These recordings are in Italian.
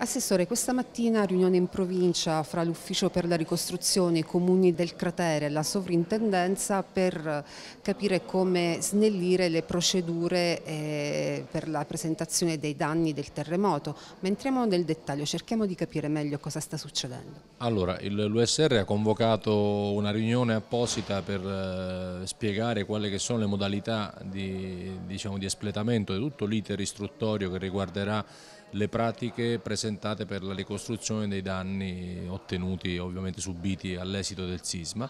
Assessore, questa mattina riunione in provincia fra l'Ufficio per la ricostruzione, i comuni del cratere e la sovrintendenza per eh, capire come snellire le procedure eh, per la presentazione dei danni del terremoto. Ma entriamo nel dettaglio, cerchiamo di capire meglio cosa sta succedendo. Allora, l'USR ha convocato una riunione apposita per eh, spiegare quali sono le modalità di, diciamo, di espletamento di tutto l'iter istruttorio che riguarderà le pratiche presentate per la ricostruzione dei danni ottenuti, ovviamente subiti all'esito del sisma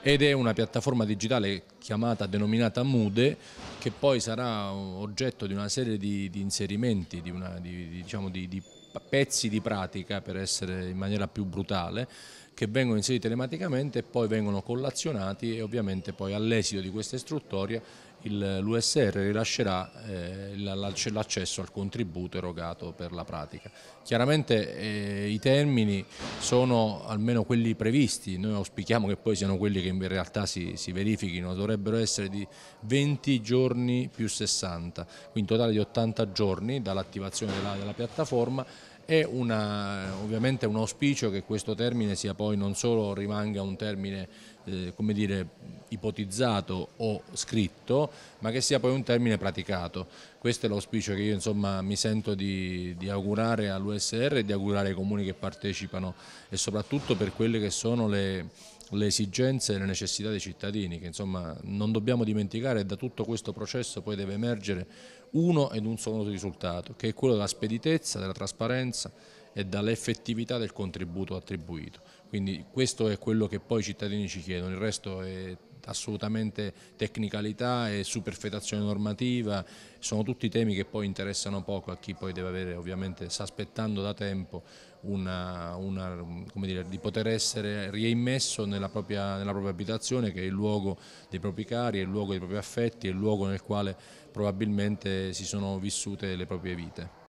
ed è una piattaforma digitale chiamata, denominata Mude, che poi sarà oggetto di una serie di, di inserimenti, di, una, di, diciamo di pezzi di pratica per essere in maniera più brutale che vengono inseriti telematicamente e poi vengono collazionati e ovviamente poi all'esito di questa istruttoria l'USR rilascerà eh, l'accesso al contributo erogato per la pratica. Chiaramente eh, i termini sono almeno quelli previsti, noi auspichiamo che poi siano quelli che in realtà si, si verifichino, dovrebbero essere di 20 giorni più 60, quindi un totale di 80 giorni dall'attivazione della, della piattaforma è una, ovviamente un auspicio che questo termine sia poi non solo rimanga un termine eh, come dire, ipotizzato o scritto, ma che sia poi un termine praticato. Questo è l'auspicio che io insomma, mi sento di, di augurare all'USR e di augurare ai comuni che partecipano e soprattutto per quelle che sono le le esigenze e le necessità dei cittadini, che insomma non dobbiamo dimenticare, da tutto questo processo poi deve emergere uno ed un solo risultato, che è quello della speditezza, della trasparenza e dall'effettività del contributo attribuito. Quindi questo è quello che poi i cittadini ci chiedono, il resto è assolutamente tecnicalità e superfetazione normativa, sono tutti temi che poi interessano poco a chi poi deve avere ovviamente, sta aspettando da tempo una, una, dire, di poter essere riemesso nella propria, nella propria, abitazione che è il luogo dei propri cari, è il luogo dei propri affetti, è il luogo nel quale probabilmente si sono vissute le proprie vite.